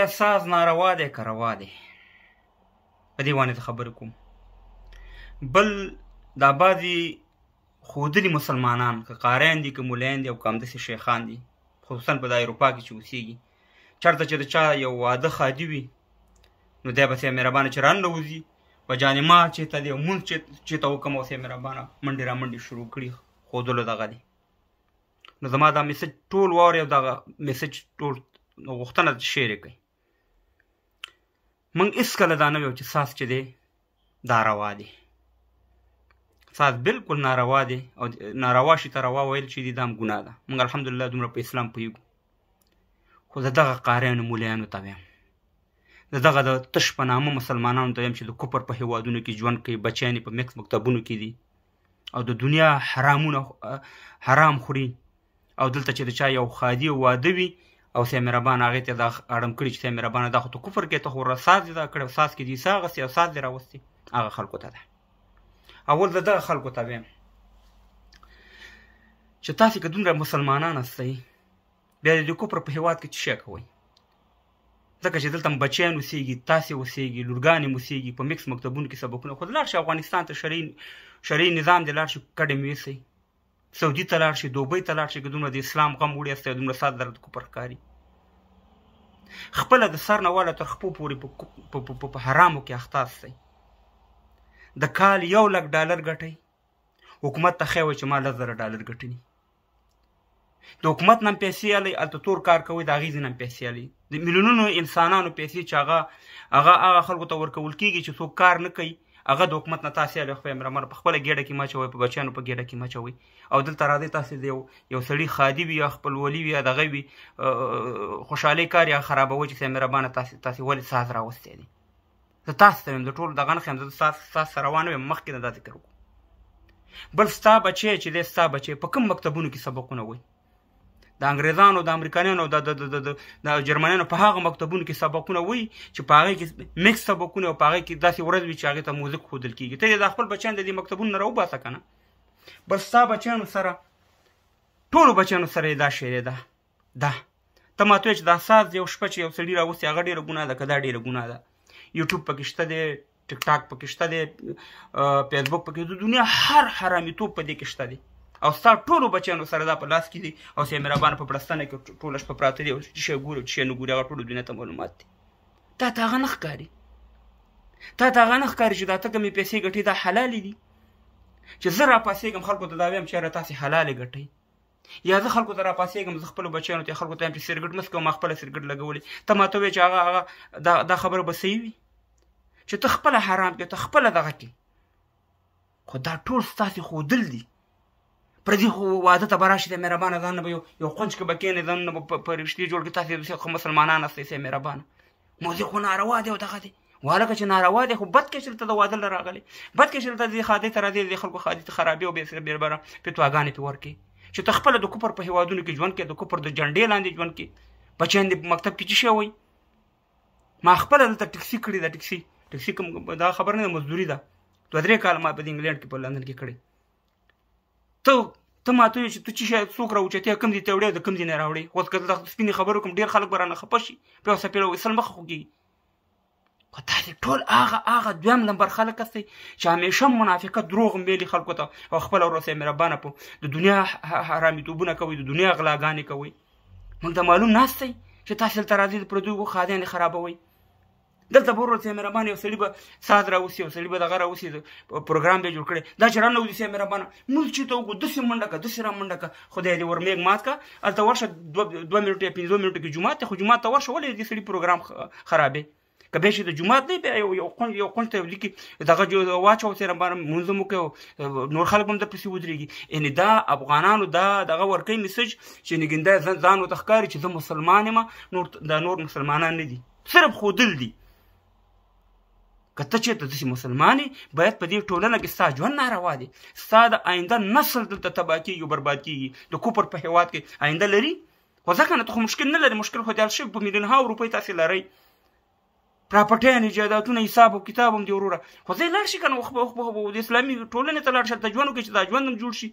احساس ناروا دی که روا دی په دې باندې خبرې کوم بل دا بعضې خودلي مسلمانان که قاریان دي که مولایان دي او که همداسې شیخان دي خصوصا په دا اروپا کې چې اوسېږي چېرته چې د چا یو واده خادي وي نو دی به سې مهربانه چې راننوځي په جانما چېرته دی او مونځ چېرته وکړم او سې مهربانه منډې را منډې شروع کړي ښودلو دغه دی نو زما دا میسج ټول واورئ او دغه میسج ټول غوښتنه شیر کړئ موږ هیڅکله دا نه ویو چې ساز چې دی دا روا دی ساز بالکل ناروا دی او ناروا شي ته روا ویل چې دي دا هم ګناه ده موږ الحمدلله دومره په اسلام پوهېږو خو زه دغه قاریانو مولیانو ته ویم د دغه د تش په نامه مسلمانانو ته ویم چې د کفر په هیوادونو کې ژوند کوي بچیان په مکس مکتبونو کې دي او د دنیا حرامونه حرام خوري او دلته چې د چا یو خادي واده وي او سه مهربان هغه ته دا اړم کړی چې سه مهربان دا خو ته کفر کې ته خو رساز دا کړو ساس کې دي ساغه سي او ساز دی راوستي هغه خلکو ته ده اول زه دغه خلکو ته ویم چې تاسو که دومره مسلمانان استئ بیا د کفر په هیواد کې څه شی کوئ ځکه چې دلته بچیان اوسېږي تاسې اوسېږي لورګانې اوسېږي په مکس مکتبونو کې سبقونه خو لاړ شي افغانستان ته شرعي شرعي نظام دی لاړ شي کډې مې سعودي ته لاړ شي دوبۍ ته لاړ شي که دومره د اسلام غم وړیستی دومره سات درته کفر ښکاري خپله د سر نه واله تر خپو پورې په حرامو کې اخته سئ د کال یو لک ډالر ګټئ حکومت ته ښی چې ما لس زره ډالر ګټني د حکومت نن پیسې الی هلته تور کار کوي د هغې نن پیسې الی د میلیونونو انسانانو پیسې چې هغه هغه هغه خلکو ته ورکول کېږي چې څوک کار نه کوي هغه د حکومت نه تاسې علی خو مرمر په خپل ګډه کې مچوي په بچیانو په ګډه کې مچوي او دلته را دي تاسې دی یو سړی خادي وي یا خپلولي وي یا دغه وي خوشحالي کار یا خرابوي چې مهربانه تاسې تاسې ولې ساز راوستي دي زه تاسو ته د ټول دغه نه زه تاسو روان یم مخکې نه دا ذکر وکړو بل ستا بچی چې دی ستا بچی په کوم مکتبونو کې سبقونه وایي د انګریزانو د امریکایانو د د د جرمنانو په هغه مکتبونو کې سبقونه وي چې په هغه کې مکس سبقونه او په هغه کې داسې ورځ وي چې هغه ته موزیک خودل کیږي ته د خپل بچان د دې مکتبونو نه راوباسه کنه بس تا بچانو سره ټولو بچانو سره دا شعر ده ده ته ماته چې دا ساز یو شپه چې یو سړي راوسی هغه ډیره ګناه ده که دا ډیره ګناه ده یوټیوب پکې شته دی ټیک ټاک پکې شته دی فیسبوک پکې د دنیا هر حرامي توپ په دې کې شته دی او ستا ټولو بچیانو سره دا په لاس کې دي او سې مهربان په پړستانه کې ټول شپه پراته دي او چې شی ګوري چې نه ګوري هغه ټول دنیا ته معلومات دي تا ته هغه نه ښکاري تا ته هغه نه ښکاري چې دا ته کومې پیسې ګټې دا حلالې دي چې زه راپاڅېږم خلکو ته دا وایم چې یاره تاسې حلالې ګټئ یا زه خلکو ته راپاسېږم زه خپلو بچیانو ته خلکو ته وایم چې سرګټ مه څکوه ما خپله سرګټ لګولې ته ماته وایې چې هغه هغه دا, دا خبره به صحیح وي چې ته خپله حرام کې ته خپله دغه کې خو دا ټول ستاسې ښودل دي پردي واده ته به راشي د مهربانه ځان نه به یو یو قنج کې به کښېنې ځان نه به په رښتې جوړ کړي تاسې خو مسلمانان استئ سئ مهربانه موزیک خو ناروا دی او دغه دی والکه چې ناروا دی خو بد کې چې ته د واده له راغلی بد کې چې ته دې خادې ته راځي د خلکو خادې ته خرابې او بېسره بېربره فتواګانې پې ورکړي چې ته خپله د کفر په هیوادونو کې ژوند کې د کفر د جنډې لاندې ژوند کې بچیان دې په مکتب کې څه شوی ما خپله دلته ټکسي کړې ده ټکسي ټکسي کوم دا خبر نه مزدوري ده دوه درې کال ما په انګلینډ کې په لندن کې کړې ته ته ماته چې ته چې شاید څوک راوچتې کم دي ته وړې د کم دي نه راوړې خو که دا سپینې خبرو کوم ډیر خلک برانه خپه شي په اوسه پیړو وسل مخ خوږي خو تاسو ټول هغه هغه دویم نمبر خلک استي چې همیشه منافقه دروغ میلي خلکو ته او خپل ورسه مهربانه په د دنیا حرامي توبونه کوي د دنیا غلاګانې کوي موږ ته معلوم ناشته چې تاسو تر دې پردوی خادانې خرابوي دلته به ورته مهربان یو سړي به ساز راوسي یو سړي به دغه راوسي پروګرام به جوړ کړي دا چې رانه ودسي مهربان موږ چې ته وګو داسې منډه کړه داسې را منډه کړه خدای دې ورمېږ مات کړه هلته ورشه دوه منټو یا پنځو منټو کې جومات ته خو جومات ته ورشه ولې دې سړي پروګرام خرابې که بیا شي د جومات دی بیا یو یو قون یو قون ته لیکي دغه جو واچو سره باندې منځ مو کو نور خلک هم د پسی ودرېږي یعنی دا افغانانو دا دغه ورکې میسج چې نګنده ځان وتخکاری چې زه مسلمان یم نور دا نور مسلمانان نه دي صرف خودل دي که ته چېرته داسې مسلمانې باید په دې ټولنه کې ستا ژوند ناروا دی ستا د آینده نسل دلته تباه کېږي برباد کېږي د کفر په هیواد کې آینده لري خو ځکه نه ته خو مشکل نه لري مشکل خو د شوي په میلیون ها روپۍ تاسې لرئ پراپرټیان ایجاداتونه حساب او کتاب هم دی وروره خو ځای لاړ شي که نه وخت به وخت به د اسلامي ټولنې ته لاړ شي هلته ژوند وکړي چې دا ژوند هم جوړ شي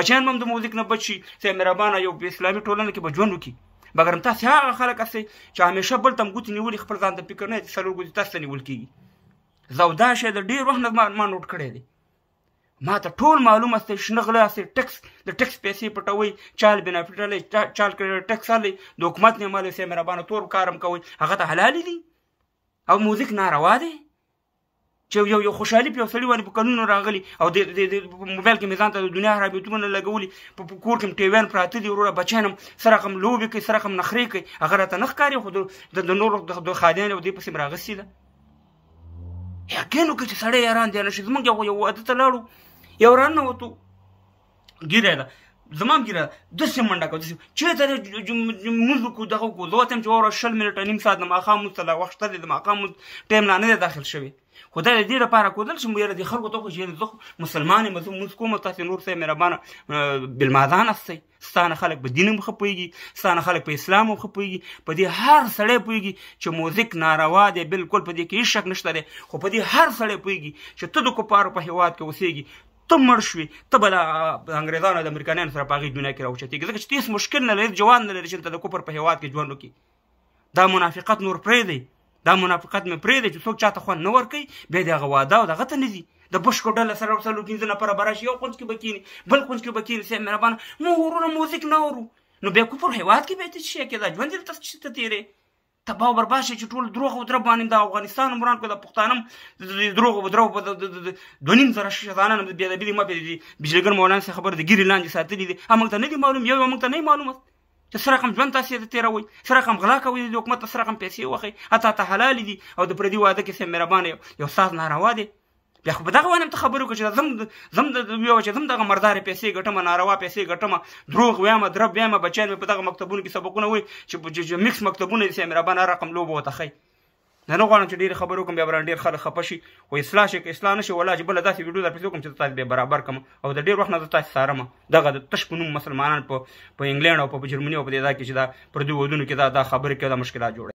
بچیان هم د موزیک نه بچ شي صاحب مهربانه یو په اسلامي ټولنه کې به ژوند وکړي مګر تاسې هغه خلک هسئ چې همیشه بل ته هم ګوتې نیولې خپل ځان ته فکر نه دی څلور ګوتې تاسو ته نیول کېږي زو دا شی د ډیر وخت نه ما نوټ کړی دی ما ته ټول معلومه ستې شنه غلا سي ټکس د ټکس پیسې پټوي چال بنا پټلې چال کړي ټکس علي د حکومت نه مالې سي مهربانه تور کارم کوي هغه ته حلال دي او موزیک ناروا دی چې یو یو خوشحالي په سړي باندې په قانون راغلي او د موبایل کې میزان ته د دنیا حرابتونه لګولي په کور کې ټیوان پراته دي وروره بچانم سره کوم لوبي کوي سره کوم نخري کوي هغه راته نخ کاری خو د نورو د خادین او د پسې راغسي ده یقین وکړه چې سړی یاران دیانه شي زمونږ یو یو واده ته لاړو یو راننوتو ګیره ده زما هم ګیره داسې منډه کوه داسې چېرته لمونځ وکړو دغه وکړو زه وتم چې واوره شل منټه نیم ساعت د ماښام مونځ ته لا وخت شته دی د ماښام مونځ ټایم لا نه دی داخل شوی خدای دې لپاره کودل چې مېره دي خلکو ته خو چې زه مسلمان یم زه موږ کوم تاسو نور سه مهربانه بالماذان استئ ستانه خلک په دین مخ پويږي ستانه خلک په اسلام مخ پويږي په دې هر سړی پويږي چې موزیک ناروا دی بالکل په دې کې هیڅ شک نشته دی خو په دې هر سړی پويږي چې ته د کوپارو په هیواد کې اوسېږي ته مړ شوې ته بل انګريزانو د امریکایانو سره په غي دنیا کې راوچتې ځکه چې تیس مشکل نه لري جوان نه لري چې ته د کوپر په هیواد کې ژوند وکړي دا منافقت نور پرې دی دا منافقت مې پرېږدی چې څوک چاته خوند نه ورکوي بیا د هغه واده او دغه ته نه ځي د بشکو ډله سره ورسلو پنځه نفره به راشي یو کونج کې به کښېني بل کونج کې به کښېني صاحب مهربانه موږ ورونه موزیک نه اورو نو بیا کفر هیواد کې بیا ته څه شی کېده ژوند دې تاسو څه ته تېرې تباو برباد شي چې ټول دروغ او درب باندې د افغانستان عمران کو د پښتانم دروغ او درب د نیم زره شیطانان بیا د بیا ما په بجلګر مولانا څخه خبر د ګیری لاندې ساتلې دي امه ته نه دي معلوم یو امه ته نه معلومه ته څه رقم ژوند تاسې ته تېروئ څه رقم غلا کوئ د حکومت ته څه رقم پیسې وخئ حتی ته حلالې دي او د پردي واده کې څه مهربانه یو ساز ناروا دی بیا خو په دغه باندې ته خبرې وکړه چې زم زم د یو چې زم دغه مردارې پیسې ګټم ناروا پیسې ګټم دروغ ویام درب ویام بچیان په دغه مکتبونو کې سبقونه وای چې میکس مکتبونه دي سمرا باندې رقم لوبو ته خي نه نه غواړم چې ډېرې خبرې وکړم بیا به ډېر خلک خفه شي خو اصلاح شي که اصلاح نه شي والله چې بله داسې ویډیو درپسې وکړم چې تاسو بیا برابر کړم او د ډېر وخت نه زه تاسې څارم دغه د تش په نوم مسلمانان په په انګلینډ او په جرمني او په دې ځای کې چې دا پردي ودونو کې دا دا خبرې کوي دا مشکلات جوړوي